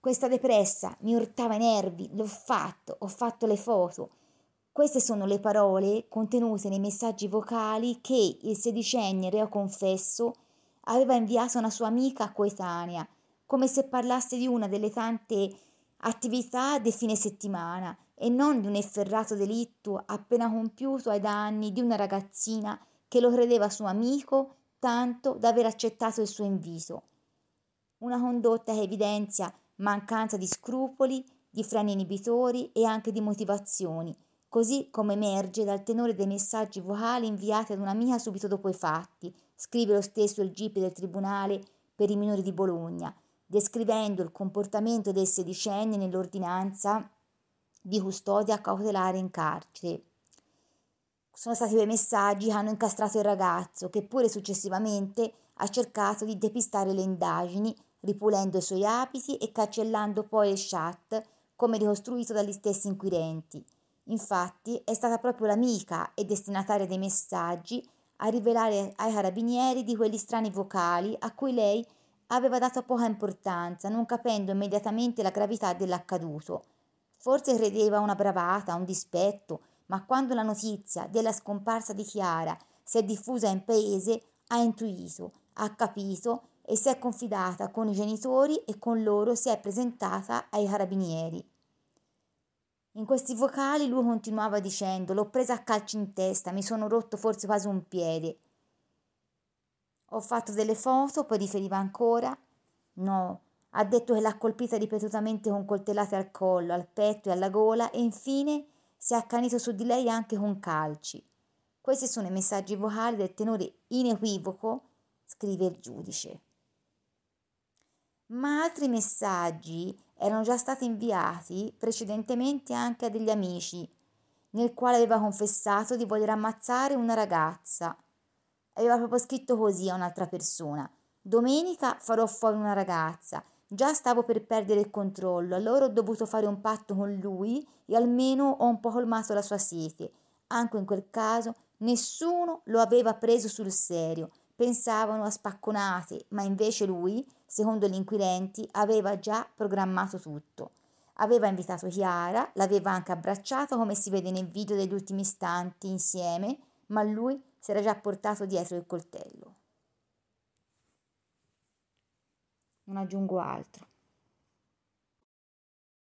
Questa depressa mi urtava i nervi, l'ho fatto, ho fatto le foto. Queste sono le parole contenute nei messaggi vocali che il sedicenne reo confesso aveva inviato a una sua amica coetanea, come se parlasse di una delle tante attività del fine settimana e non di un efferrato delitto appena compiuto ai danni di una ragazzina che lo credeva suo amico tanto da aver accettato il suo invito. Una condotta che evidenzia mancanza di scrupoli, di freni inibitori e anche di motivazioni, così come emerge dal tenore dei messaggi vocali inviati ad un'amica subito dopo i fatti, scrive lo stesso il GIP del Tribunale per i minori di Bologna, descrivendo il comportamento del sedicenne nell'ordinanza di custodia cautelare in carcere. Sono stati due messaggi che hanno incastrato il ragazzo, che pure successivamente ha cercato di depistare le indagini ripulendo i suoi apici e cancellando poi le chat come ricostruito dagli stessi inquirenti. Infatti è stata proprio l'amica e destinataria dei messaggi a rivelare ai carabinieri di quegli strani vocali a cui lei aveva dato poca importanza, non capendo immediatamente la gravità dell'accaduto. Forse credeva una bravata, un dispetto, ma quando la notizia della scomparsa di Chiara si è diffusa in paese, ha intuito, ha capito e si è confidata con i genitori e con loro si è presentata ai carabinieri. In questi vocali lui continuava dicendo l'ho presa a calci in testa, mi sono rotto forse quasi un piede. Ho fatto delle foto, poi riferiva ancora. No, ha detto che l'ha colpita ripetutamente con coltellate al collo, al petto e alla gola e infine si è accanito su di lei anche con calci. Questi sono i messaggi vocali del tenore inequivoco, scrive il giudice ma altri messaggi erano già stati inviati precedentemente anche a degli amici, nel quale aveva confessato di voler ammazzare una ragazza. Aveva proprio scritto così a un'altra persona. Domenica farò fuori una ragazza. Già stavo per perdere il controllo, allora ho dovuto fare un patto con lui e almeno ho un po' colmato la sua sete. Anche in quel caso nessuno lo aveva preso sul serio pensavano a spacconate, ma invece lui, secondo gli inquirenti, aveva già programmato tutto. Aveva invitato Chiara, l'aveva anche abbracciata come si vede nel video degli ultimi istanti insieme, ma lui si era già portato dietro il coltello. Non aggiungo altro.